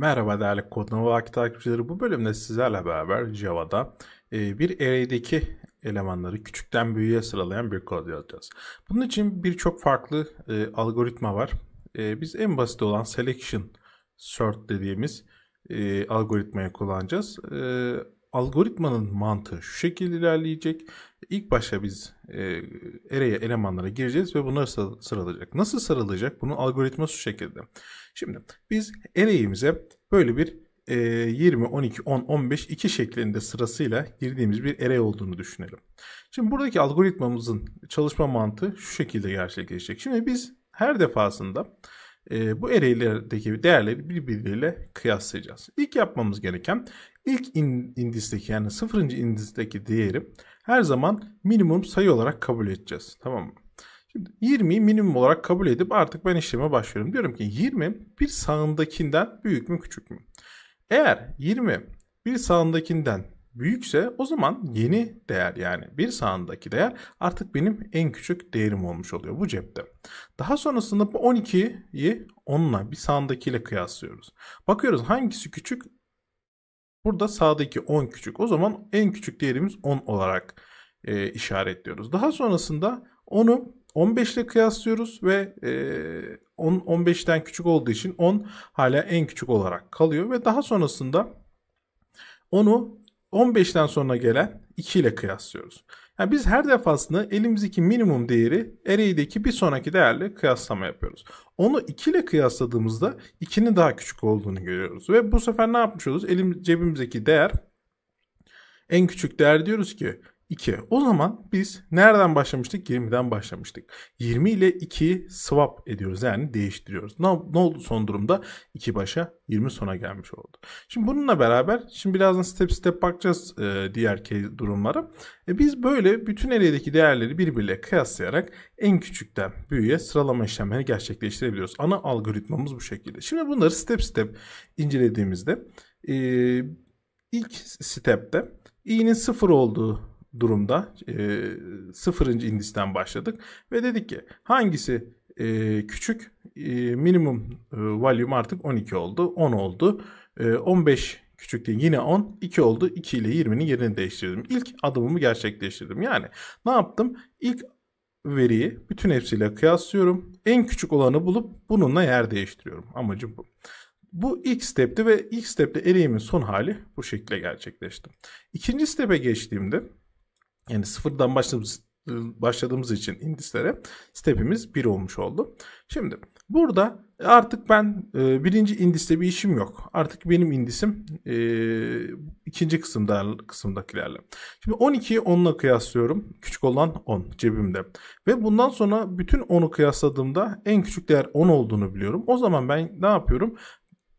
Merhaba değerli Kodnova takipçileri. Bu bölümde sizlerle beraber Java'da e, bir array'deki elemanları küçükten büyüğe sıralayan bir kod yazacağız. Bunun için birçok farklı e, algoritma var. E, biz en basit olan selection sort dediğimiz algoritmayı kullanacağız algoritmanın mantığı şu şekilde ilerleyecek. İlk başta biz e, araya elemanlara gireceğiz ve bunlar sıralayacak. Nasıl sıralayacak? Bunun algoritması şu şekilde. Şimdi biz array'imize böyle bir e, 20, 12, 10, 15, 2 şeklinde sırasıyla girdiğimiz bir array olduğunu düşünelim. Şimdi buradaki algoritmamızın çalışma mantığı şu şekilde gerçekleşecek. Şimdi biz her defasında e, bu ereğlerdeki değerleri birbirleriyle kıyaslayacağız. İlk yapmamız gereken ilk in, indisteki yani sıfırıncı indisteki değeri her zaman minimum sayı olarak kabul edeceğiz. Tamam mı? Şimdi 20'yi minimum olarak kabul edip artık ben işleme başlıyorum. Diyorum ki 20 bir sağındakinden büyük mü küçük mü? Eğer 20 bir sağındakinden büyükse o zaman yeni değer yani bir sağındaki değer artık benim en küçük değerim olmuş oluyor bu cepte. Daha sonrasında bu 12'yi onunla bir sağındakiyle kıyaslıyoruz. Bakıyoruz hangisi küçük? Burada sağdaki 10 küçük. O zaman en küçük değerimiz 10 olarak e, işaretliyoruz. Daha sonrasında onu 15 ile kıyaslıyoruz ve e, 10 15'ten küçük olduğu için 10 hala en küçük olarak kalıyor ve daha sonrasında onu 15'ten sonra gelen 2 ile kıyaslıyoruz. Yani biz her defasında elimizdeki minimum değeri array'deki bir sonraki değerle kıyaslama yapıyoruz. Onu 2 ile kıyasladığımızda 2'nin daha küçük olduğunu görüyoruz. Ve bu sefer ne yapmış oluruz? Elim, cebimizdeki değer en küçük değer diyoruz ki 2. O zaman biz nereden başlamıştık? 20'den başlamıştık. 20 ile 2'yi swap ediyoruz yani değiştiriyoruz. Ne, ne oldu son durumda? 2 başa 20 sona gelmiş oldu. Şimdi bununla beraber şimdi birazdan step step bakacağız e, diğer durumlara. E, biz böyle bütün eldeki değerleri birbirle kıyaslayarak en küçükten büyüğe sıralama işlemlerini gerçekleştirebiliyoruz. Ana algoritmamız bu şekilde. Şimdi bunları step step incelediğimizde e, ilk stepte i'nin 0 olduğu durumda. E, sıfırıncı indisten başladık ve dedik ki hangisi e, küçük e, minimum e, volume artık 12 oldu 10 oldu e, 15 küçük değil yine 10 2 oldu 2 ile 20'nin yerini değiştirdim. İlk adımımı gerçekleştirdim yani ne yaptım ilk veriyi bütün hepsiyle kıyaslıyorum. En küçük olanı bulup bununla yer değiştiriyorum. Amacım bu. Bu ilk stepti ve ilk stepte eriğimin son hali bu şekilde gerçekleşti. İkinci stepe geçtiğimde yani sıfırdan başladığımız, başladığımız için indislere stepimiz bir olmuş oldu. Şimdi burada artık ben e, birinci indiste bir işim yok. Artık benim indisim e, ikinci kısımda, kısımdakilerle. Şimdi 12'yi 10'la kıyaslıyorum. Küçük olan 10 cebimde. Ve bundan sonra bütün 10'u kıyasladığımda en küçük değer 10 olduğunu biliyorum. O zaman ben ne yapıyorum?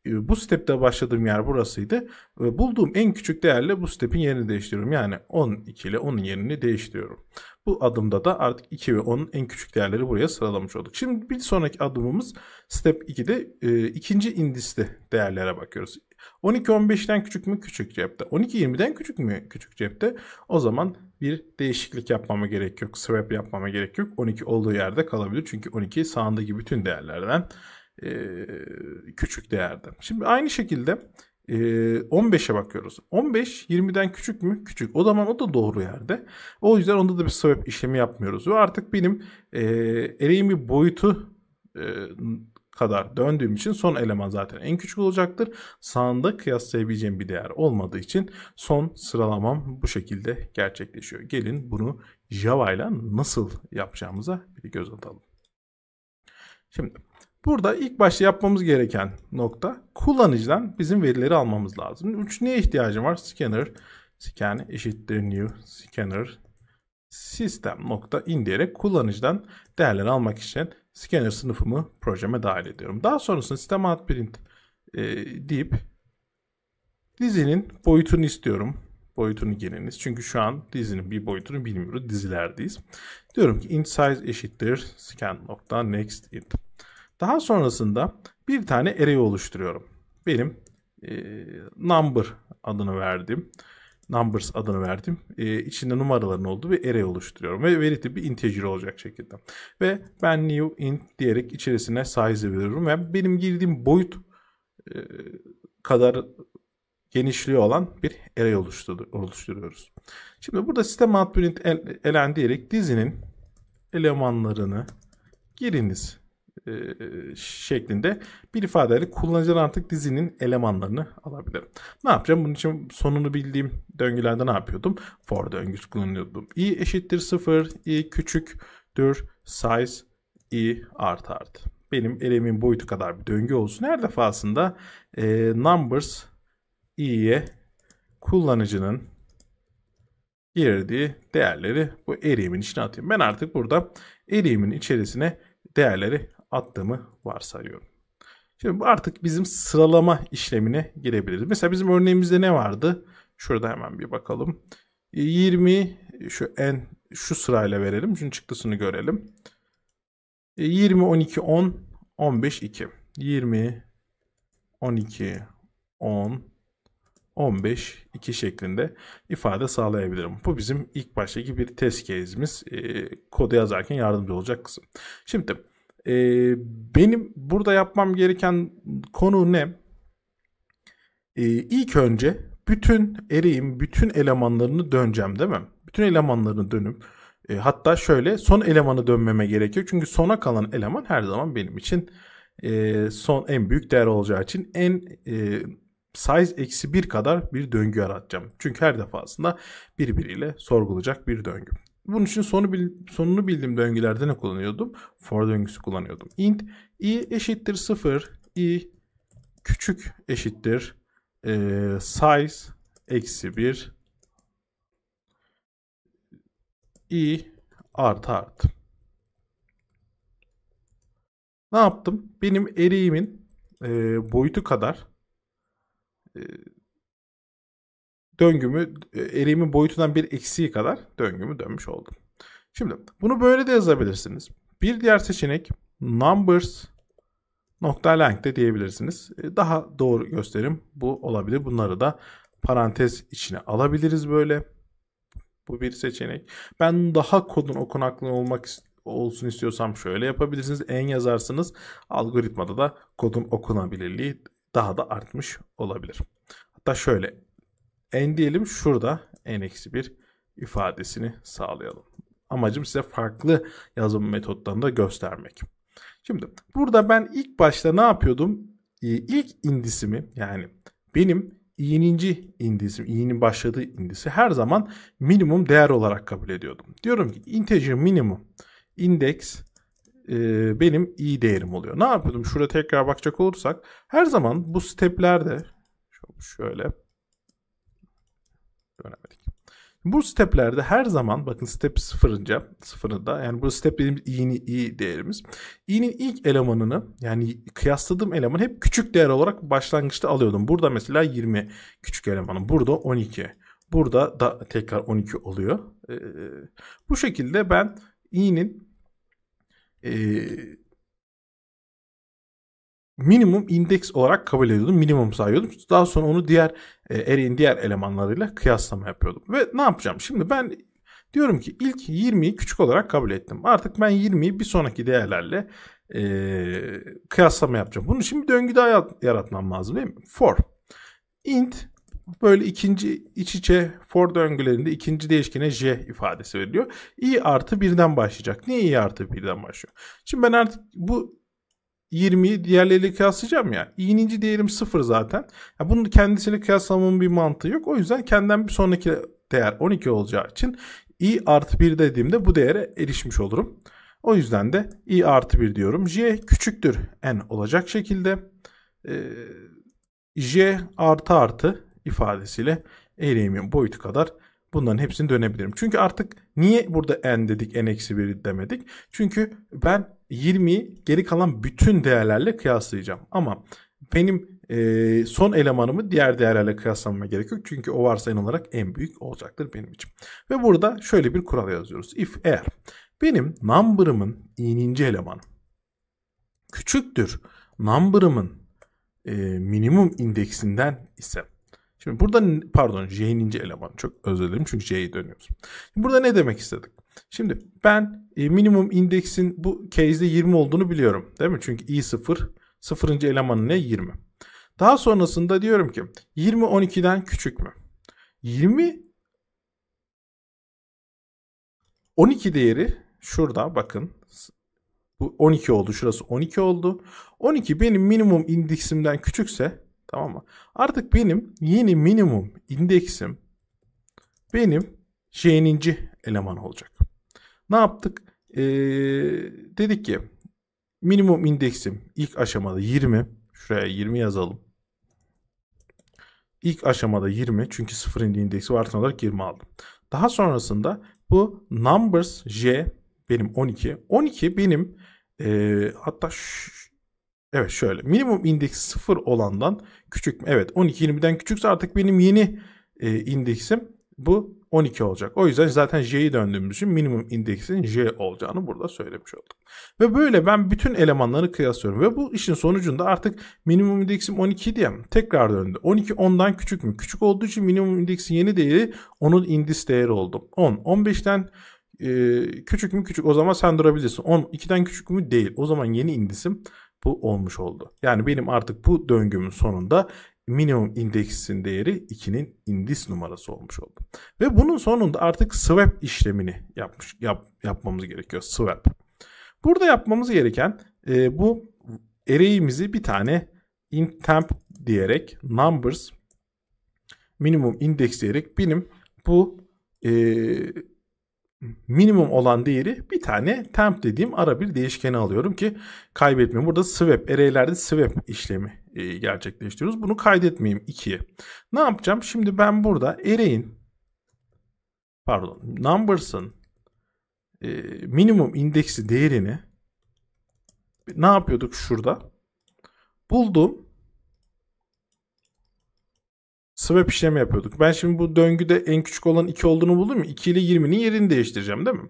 Ee, bu stepte başladığım yer burasıydı. Ee, bulduğum en küçük değerle bu stepin yerini değiştiriyorum. Yani 12 ile 10'un yerini değiştiriyorum. Bu adımda da artık 2 ve 10'un en küçük değerleri buraya sıralamış olduk. Şimdi bir sonraki adımımız step 2'de e, ikinci indisli değerlere bakıyoruz. 12 15'ten küçük mü? Küçük cepte. 12 20'den küçük mü? Küçük cepte. O zaman bir değişiklik yapmama gerek yok. Swap yapmama gerek yok. 12 olduğu yerde kalabilir. Çünkü 12 sağındaki bütün değerlerden e, küçük değerde. Şimdi aynı şekilde e, 15'e bakıyoruz. 15 20'den küçük mü? Küçük. O zaman o da doğru yerde. O yüzden onda da bir sebep işlemi yapmıyoruz. Ve artık benim e, eleğimi boyutu e, kadar döndüğüm için son eleman zaten en küçük olacaktır. Sağında kıyaslayabileceğim bir değer olmadığı için son sıralamam bu şekilde gerçekleşiyor. Gelin bunu Java ile nasıl yapacağımıza bir göz atalım. Şimdi Burada ilk başta yapmamız gereken nokta kullanıcıdan bizim verileri almamız lazım. Üç neye ihtiyacım var? Scanner, scan eşittir new scanner sistem nokta in diyerek kullanıcıdan değerleri almak için scanner sınıfımı projeme dahil ediyorum. Daha sonrasında sistem outprint e, deyip dizinin boyutunu istiyorum. Boyutunu giriniz. Çünkü şu an dizinin bir boyutunu bilmiyoruz. Dizilerdeyiz. Diyorum ki int size eşittir scan nokta next int. Daha sonrasında bir tane array oluşturuyorum. Benim e, number adını verdim. Numbers adını verdim. E, içinde numaraların olduğu bir array oluşturuyorum. Ve veri tipi integer olacak şekilde. Ve ben new int diyerek içerisine size veriyorum. Ve benim girdiğim boyut e, kadar genişliği olan bir array oluşturuyoruz. Şimdi burada sistem outprint elen diyerek dizinin elemanlarını giriniz e, şeklinde bir ifadeyle kullanıcıdan artık dizinin elemanlarını alabilirim. Ne yapacağım? Bunun için sonunu bildiğim döngülerde ne yapıyordum? For döngüsü kullanıyordum. i eşittir 0, i küçüktür, size i artı artı. Benim elemin boyutu kadar bir döngü olsun. Her defasında e, numbers i'ye kullanıcının girdiği değerleri bu eriğimin içine atayım. Ben artık burada eriğimin içerisine değerleri attığımı varsayıyorum. Şimdi artık bizim sıralama işlemine girebiliriz. Mesela bizim örneğimizde ne vardı? Şurada hemen bir bakalım. 20 e, e, şu en şu sırayla verelim. Şunun çıktısını görelim. 20 12 10 15 2. 20 12 10 15 2 şeklinde ifade sağlayabilirim. Bu bizim ilk baştaki bir test case'imiz. E, kodu yazarken yardımcı olacak kısım. Şimdi e, benim burada yapmam gereken konu ne? E, ilk önce bütün eriğin bütün elemanlarını döneceğim değil mi? Bütün elemanlarını dönüp e, hatta şöyle son elemanı dönmeme gerekiyor. Çünkü sona kalan eleman her zaman benim için e, son en büyük değer olacağı için en e, size eksi bir kadar bir döngü yaratacağım. Çünkü her defasında birbiriyle sorgulayacak bir döngü. Bunun için sonu bil, sonunu bildiğim döngülerde ne kullanıyordum? For döngüsü kullanıyordum. Int i eşittir 0 i küçük eşittir e, size eksi 1 i artı artı. Ne yaptım? Benim eriğimin e, boyutu kadar e, döngümü e, eriğimin boyutundan bir eksiği kadar döngümü dönmüş oldum. Şimdi bunu böyle de yazabilirsiniz. Bir diğer seçenek numbers nokta length de diyebilirsiniz. E, daha doğru gösterim bu olabilir. Bunları da parantez içine alabiliriz böyle. Bu bir seçenek. Ben daha kodun okunaklı olmak olsun istiyorsam şöyle yapabilirsiniz. En yazarsınız. Algoritmada da kodun okunabilirliği daha da artmış olabilir. Hatta şöyle en diyelim şurada n bir ifadesini sağlayalım. Amacım size farklı yazım metotlarını da göstermek. Şimdi burada ben ilk başta ne yapıyordum? Ee, ilk indisimi yani benim i'ninci indisim, i'nin başladığı indisi her zaman minimum değer olarak kabul ediyordum. Diyorum ki integer minimum index e, benim i değerim oluyor. Ne yapıyordum? Şuraya tekrar bakacak olursak her zaman bu steplerde şöyle öğrenmedik. Bu steplerde her zaman bakın step sıfırınca sıfırında yani bu step dediğimiz i'nin i değerimiz. i'nin ilk elemanını yani kıyasladığım eleman hep küçük değer olarak başlangıçta alıyordum. Burada mesela 20 küçük elemanım. Burada 12. Burada da tekrar 12 oluyor. Ee, bu şekilde ben i'nin e, minimum indeks olarak kabul ediyordum. Minimum sayıyordum. Daha sonra onu diğer e, eriğin diğer elemanlarıyla kıyaslama yapıyordum. Ve ne yapacağım? Şimdi ben diyorum ki ilk 20'yi küçük olarak kabul ettim. Artık ben 20'yi bir sonraki değerlerle e, kıyaslama yapacağım. Bunun için bir döngü daha yaratmam lazım değil mi? For. Int böyle ikinci iç içe for döngülerinde ikinci değişkene j ifadesi veriliyor. i artı birden başlayacak. Niye i artı birden başlıyor? Şimdi ben artık bu 20'yi diğerleriyle kıyaslayacağım ya. İğninci değerim 0 zaten. Ya bunun kendisini kıyaslamamın bir mantığı yok. O yüzden kendimden bir sonraki değer 12 olacağı için i artı 1 dediğimde bu değere erişmiş olurum. O yüzden de i artı 1 diyorum. j küçüktür n olacak şekilde e, j artı artı ifadesiyle eylemin boyutu kadar Bunların hepsini dönebilirim. Çünkü artık niye burada n dedik n-1 demedik? Çünkü ben 20'yi geri kalan bütün değerlerle kıyaslayacağım. Ama benim e, son elemanımı diğer değerlerle kıyaslamama gerek yok. Çünkü o varsayılan olarak en büyük olacaktır benim için. Ve burada şöyle bir kural yazıyoruz. If eğer benim number'ımın ininci elemanı küçüktür number'ımın e, minimum indeksinden ise Şimdi burada pardon J'ninci eleman çok özür dilerim çünkü J'ye dönüyoruz. burada ne demek istedik? Şimdi ben e, minimum indeksin bu case'de 20 olduğunu biliyorum değil mi? Çünkü i0 sıfırıncı elemanı ne? 20. Daha sonrasında diyorum ki 20 12'den küçük mü? 20 12 değeri şurada bakın bu 12 oldu. Şurası 12 oldu. 12 benim minimum indeksimden küçükse Tamam mı? Artık benim yeni minimum indeksim benim j'ninci eleman olacak. Ne yaptık? Ee, dedik ki minimum indeksim ilk aşamada 20. Şuraya 20 yazalım. İlk aşamada 20 çünkü 0. indeksi artı olarak 20 aldım. Daha sonrasında bu numbers j benim 12. 12 benim e, hatta Evet şöyle minimum indeks 0 olandan küçük mü? Evet 12-20'den küçükse artık benim yeni e, indeksim bu 12 olacak. O yüzden zaten J'yi döndüğümüz için minimum indeksin J olacağını burada söylemiş olduk. Ve böyle ben bütün elemanları kıyaslıyorum. Ve bu işin sonucunda artık minimum indeksim 12 diye tekrar döndü. 12 10'dan küçük mü? Küçük olduğu için minimum indeksin yeni değeri onun indis değeri oldu. 10. 15'ten e, küçük mü? Küçük. O zaman sen durabilirsin. 10. 2'den küçük mü? Değil. O zaman yeni indisim bu olmuş oldu. Yani benim artık bu döngümün sonunda minimum indeksin değeri 2'nin indis numarası olmuş oldu. Ve bunun sonunda artık swap işlemini yapmış yap, yapmamız gerekiyor. Swap. Burada yapmamız gereken e, bu array'imizi bir tane int temp diyerek numbers minimum indeks diyerek benim bu e, minimum olan değeri bir tane temp dediğim ara bir değişkeni alıyorum ki kaybetmeyeyim. Burada swap, array'lerde swap işlemi e, gerçekleştiriyoruz. Bunu kaydetmeyeyim 2'ye. Ne yapacağım? Şimdi ben burada array'in pardon numbers'ın e, minimum indeksi değerini ne yapıyorduk şurada? Buldum swap işlemi yapıyorduk. Ben şimdi bu döngüde en küçük olan 2 olduğunu buldum. 2 ile 20'nin yerini değiştireceğim değil mi?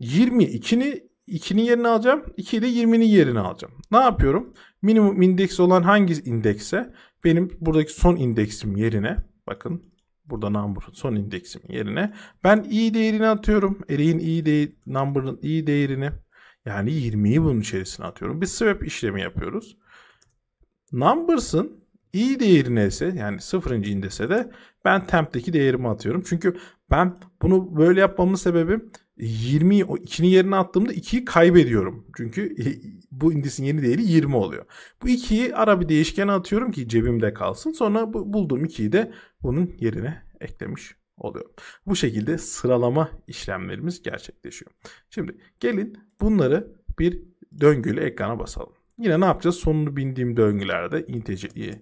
20, 2'ni 2'nin yerini alacağım. 2 ile 20'nin yerini alacağım. Ne yapıyorum? Minimum indeks olan hangi indekse benim buradaki son indeksim yerine bakın burada number son indeksim yerine ben i değerini atıyorum. Array'in i değer number'ın i değerini yani 20'yi bunun içerisine atıyorum. Bir swap işlemi yapıyoruz. Numbers'ın i değeri ise yani sıfırıncı indese de ben temp'teki değerimi atıyorum. Çünkü ben bunu böyle yapmamın sebebi 20 o 2'nin yerine attığımda 2'yi kaybediyorum. Çünkü bu indisin yeni değeri 20 oluyor. Bu 2'yi ara bir değişkene atıyorum ki cebimde kalsın. Sonra bu, bulduğum 2'yi de bunun yerine eklemiş oluyorum. Bu şekilde sıralama işlemlerimiz gerçekleşiyor. Şimdi gelin bunları bir döngüyle ekrana basalım. Yine ne yapacağız? Sonunu bindiğim döngülerde integer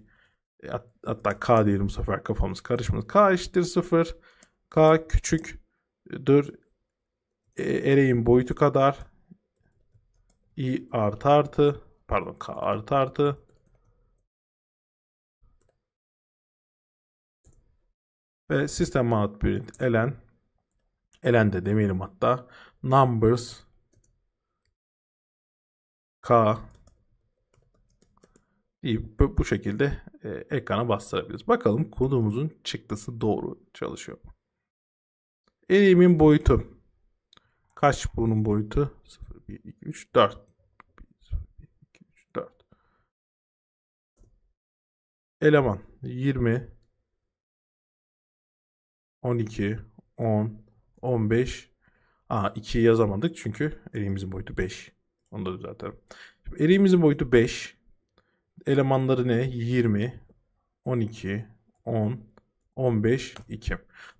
Hat, hatta k diyelim bu sefer kafamız karışmasın. k eşittir 0. k küçüktür. E, ereğin boyutu kadar i artı artı pardon k artı artı ve sistem outprint elen elen de demeyelim hatta numbers k bu şekilde e, ekrana bastırabiliriz. Bakalım kodumuzun çıktısı doğru çalışıyor mu? boyutu. Kaç bunun boyutu? 0, 1, 2, 3, 4. 0, 1, 2, 3, 4. Eleman 20 12 10 15 Aa 2'yi yazamadık çünkü eriğimizin boyutu 5. Onu da düzeltelim. Şimdi eriğimizin boyutu 5 elemanları ne? 20, 12, 10, 15, 2.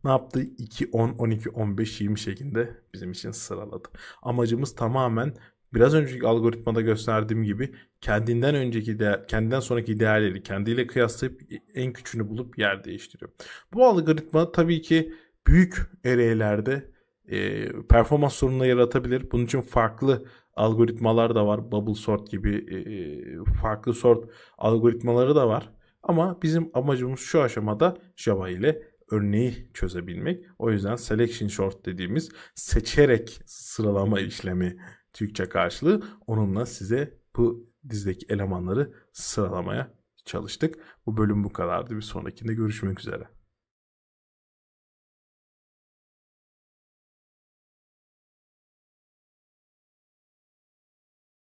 Ne yaptı? 2, 10, 12, 15, 20 şeklinde bizim için sıraladı. Amacımız tamamen biraz önceki algoritmada gösterdiğim gibi kendinden önceki değer, kendinden sonraki değerleri kendiyle kıyaslayıp en küçüğünü bulup yer değiştiriyor. Bu algoritma tabii ki büyük ereğlerde e, performans sorununa yaratabilir. Bunun için farklı algoritmalar da var. Bubble sort gibi e, e, farklı sort algoritmaları da var. Ama bizim amacımız şu aşamada Java ile örneği çözebilmek. O yüzden selection sort dediğimiz seçerek sıralama işlemi Türkçe karşılığı onunla size bu dizdeki elemanları sıralamaya çalıştık. Bu bölüm bu kadardı. Bir sonrakinde görüşmek üzere.